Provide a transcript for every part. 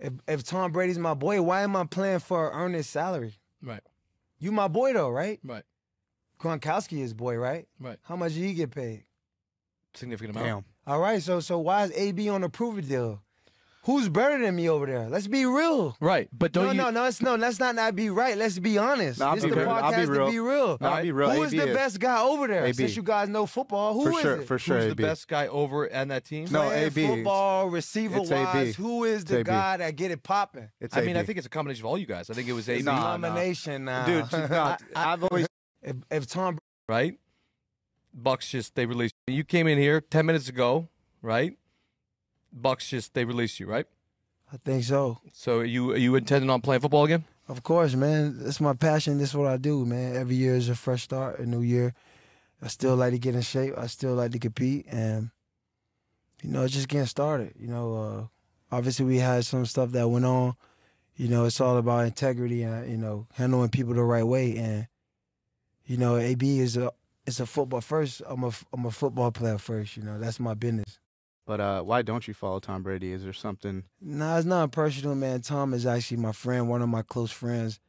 If, if Tom Brady's my boy, why am I playing for Ernest salary? Right. You my boy though, right? Right. Gronkowski is boy, right? Right. How much did he get paid? Significant amount. Damn. All right, so so why is AB on a prove it deal? who's better than me over there? Let's be real. Right, but don't no, you... no, no, us no. Let's not not be right. Let's be honest. No, this is the podcast be real. to be real. No, I'll be real. Who is the best guy over there? AB. Since you guys know football, who for is sure, it? For sure, who's AB. the best guy over on that team? No, Playing AB. Football receiver it's wise, AB. who is the guy that get it popping? It's I mean, I think it's a combination of all you guys. I think it was a nah, nomination. Nah. Nah. Dude, nah, I, have always if, if Tom right, Bucks just they released. You came in here ten minutes ago, right? Bucks just they release you, right? I think so. So you you intending on playing football again? Of course, man. That's my passion. That's what I do, man. Every year is a fresh start, a new year. I still like to get in shape. I still like to compete, and you know, just getting started. You know, uh, obviously we had some stuff that went on. You know, it's all about integrity and you know handling people the right way. And you know, AB is a it's a football first. I'm a I'm a football player first. You know, that's my business. But uh, why don't you follow Tom Brady? Is there something? Nah, it's not personal, man. Tom is actually my friend, one of my close friends.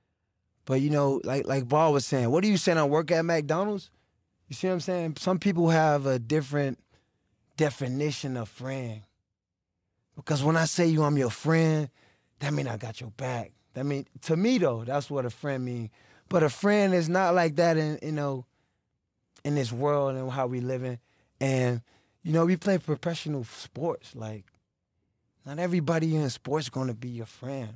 But you know, like like Ball was saying, what are you saying? I work at McDonald's. You see what I'm saying? Some people have a different definition of friend. Because when I say you, I'm your friend, that mean I got your back. That mean to me though, that's what a friend mean. But a friend is not like that in you know, in this world and how we living. And you know, we play professional sports. Like, not everybody in sports gonna be your friend.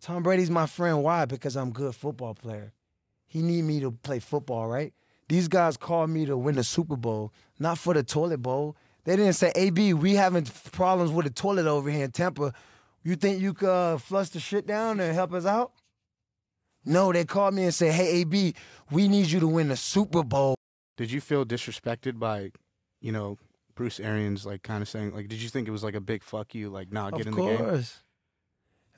Tom Brady's my friend. Why? Because I'm good football player. He need me to play football, right? These guys called me to win the Super Bowl, not for the toilet bowl. They didn't say, "AB, we having problems with the toilet over here in Tampa. You think you could uh, flush the shit down and help us out?" No, they called me and said, "Hey, AB, we need you to win the Super Bowl." Did you feel disrespected by, you know, Bruce Arians like kind of saying like, did you think it was like a big fuck you? Like, nah, get of in course. the game.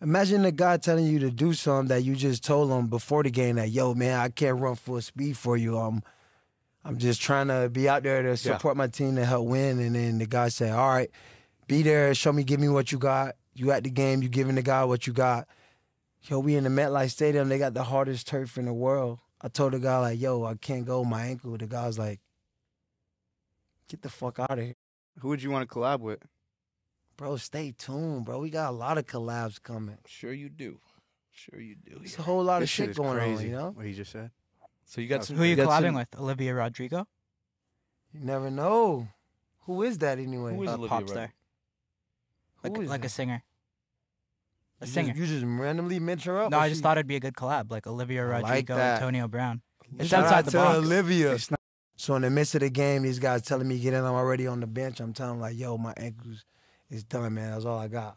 Imagine the guy telling you to do something that you just told him before the game that, yo, man, I can't run full speed for you. Um, I'm just trying to be out there to support yeah. my team to help win. And then the guy said, all right, be there, show me, give me what you got. You at the game, you giving the guy what you got. Yo, we in the MetLife Stadium, they got the hardest turf in the world. I told the guy, like, yo, I can't go, my ankle. The guy's like, Get the fuck out of here. Who would you want to collab with? Bro, stay tuned, bro. We got a lot of collabs coming. Sure you do. Sure you do. There's a whole lot this of shit, going crazy, on, you know? What he just said. So you got some. Who are you, you collabing some... with? Olivia Rodrigo? You never know. Who is that anyway? Who is Olivia pop star. Who like, like a singer. A you singer. Just, you just randomly mention her up? No, I just thought it'd be a good collab, like Olivia Rodrigo, like Antonio Brown. It's Shout outside the box. Olivia. So in the midst of the game, these guys telling me get in. I'm already on the bench. I'm telling them like, yo, my ankles is done, man. That's all I got.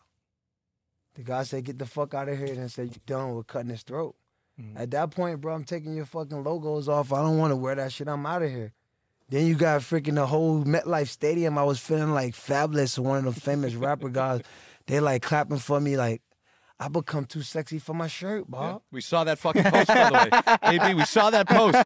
The guy said, get the fuck out of here. And said, you done with cutting his throat. Mm-hmm. At that point, bro, I'm taking your fucking logos off. I don't want to wear that shit. I'm out of here. Then you got freaking the whole MetLife Stadium. I was feeling like fabulous. One of the famous rapper guys, they like clapping for me. Like I become too sexy for my shirt, bro. Yeah, we saw that fucking post by the way. AB, we saw that post.